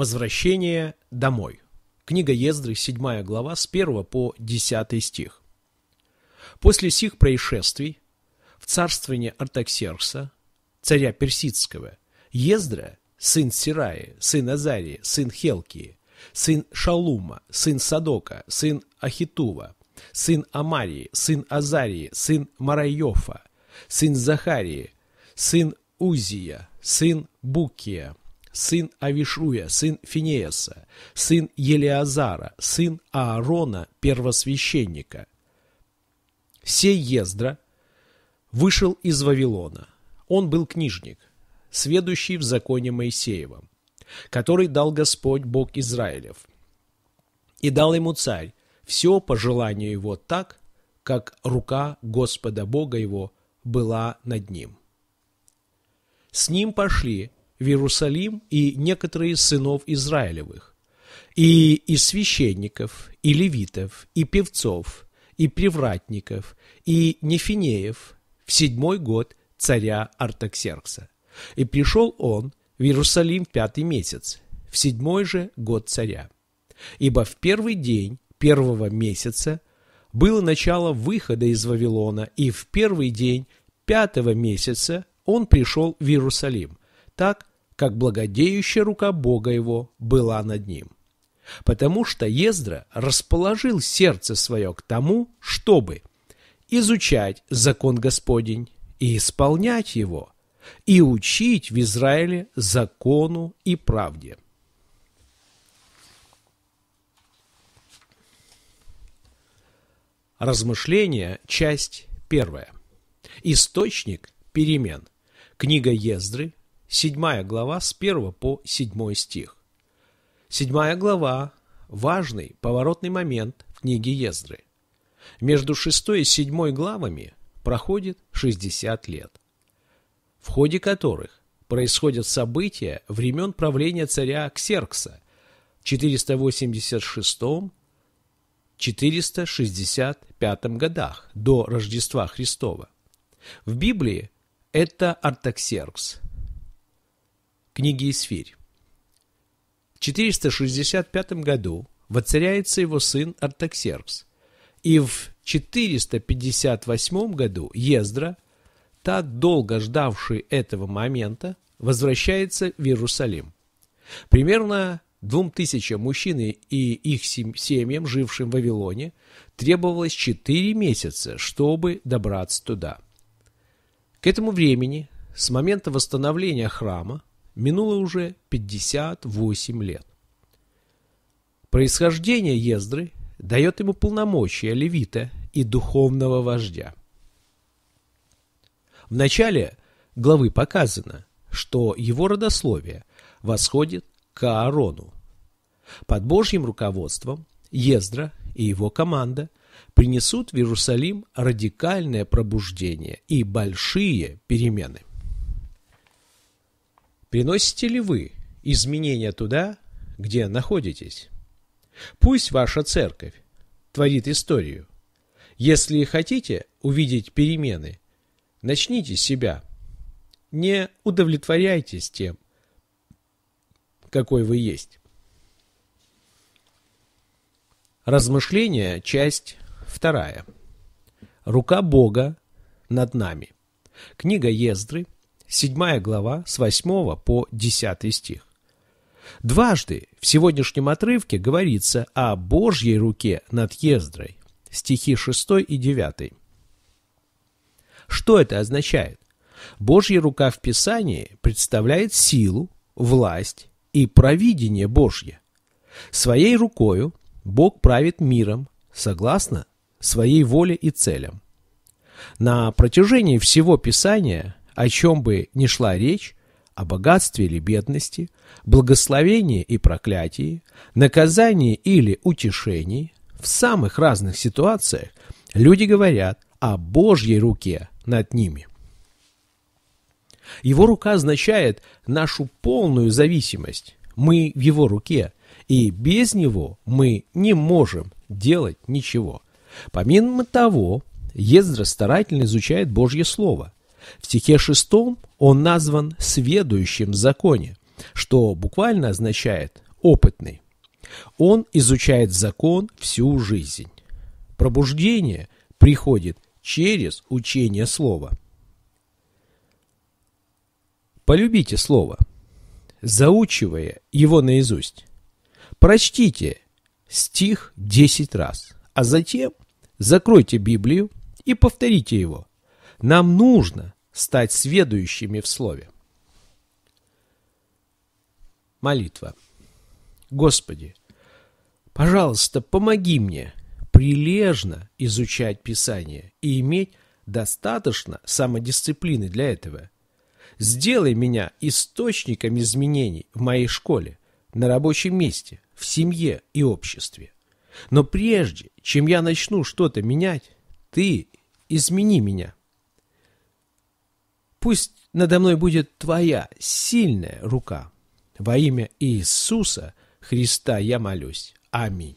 Возвращение домой. Книга Ездры, 7 глава, с 1 по 10 стих. После сих происшествий в царствовании Артаксеркса, царя персидского, Ездра, сын Сираи, сын Азарии, сын Хелкии, сын Шалума, сын Садока, сын Ахитува, сын Амарии, сын Азарии, сын Марайофа, сын Захарии, сын Узия, сын Букия, сын Авишуя, сын Финеяса, сын Елиазара, сын Аарона, первосвященника. Сей Ездра вышел из Вавилона. Он был книжник, сведущий в законе Моисеевом, который дал Господь Бог Израилев. И дал ему царь все по желанию его так, как рука Господа Бога его была над ним. С ним пошли в Иерусалим и некоторые сынов Израилевых, и из священников, и левитов, и певцов, и превратников и нефинеев в седьмой год царя Артаксеркса. И пришел он в Иерусалим в пятый месяц, в седьмой же год царя. Ибо в первый день первого месяца было начало выхода из Вавилона, и в первый день пятого месяца он пришел в Иерусалим. Так как благодеющая рука Бога его была над ним. Потому что Ездра расположил сердце свое к тому, чтобы изучать закон Господень и исполнять его, и учить в Израиле закону и правде. Размышления, часть первая. Источник перемен. Книга Ездры, 7 глава с 1 по 7 стих. 7 глава – важный поворотный момент в книге Ездры. Между 6 и 7 главами проходит 60 лет, в ходе которых происходят события времен правления царя Ксеркса в 486-465 годах до Рождества Христова. В Библии это Артаксеркс – книги и сферь. В 465 году воцаряется его сын Артаксеркс, и в 458 году Ездра, так долго ждавший этого момента, возвращается в Иерусалим. Примерно двум тысячам мужчин и их семьям, жившим в Вавилоне, требовалось 4 месяца, чтобы добраться туда. К этому времени, с момента восстановления храма, минуло уже 58 лет. Происхождение Ездры дает ему полномочия левита и духовного вождя. В начале главы показано, что его родословие восходит к Аарону. Под Божьим руководством Ездра и его команда принесут в Иерусалим радикальное пробуждение и большие перемены. Приносите ли вы изменения туда, где находитесь? Пусть ваша церковь творит историю. Если хотите увидеть перемены, начните с себя. Не удовлетворяйтесь тем, какой вы есть. Размышления, часть вторая. Рука Бога над нами. Книга Ездры, 7 глава с 8 по 10 стих. Дважды в сегодняшнем отрывке говорится о Божьей руке над Ездрой, стихи 6 и 9. Что это означает? Божья рука в Писании представляет силу, власть и провидение Божье. Своей рукою Бог правит миром, согласно своей воле и целям. На протяжении всего Писания о чем бы ни шла речь, о богатстве или бедности, благословении и проклятии, наказании или утешении, в самых разных ситуациях люди говорят о Божьей руке над ними. Его рука означает нашу полную зависимость. Мы в его руке, и без него мы не можем делать ничего. Помимо того, Ездра старательно изучает Божье Слово – в стихе шестом он назван «сведущим в законе», что буквально означает «опытный». Он изучает закон всю жизнь. Пробуждение приходит через учение слова. Полюбите слово, заучивая его наизусть. Прочтите стих десять раз, а затем закройте Библию и повторите его – нам нужно стать сведущими в слове. Молитва. Господи, пожалуйста, помоги мне прилежно изучать Писание и иметь достаточно самодисциплины для этого. Сделай меня источником изменений в моей школе, на рабочем месте, в семье и обществе. Но прежде, чем я начну что-то менять, ты измени меня. Пусть надо мной будет Твоя сильная рука. Во имя Иисуса Христа я молюсь. Аминь.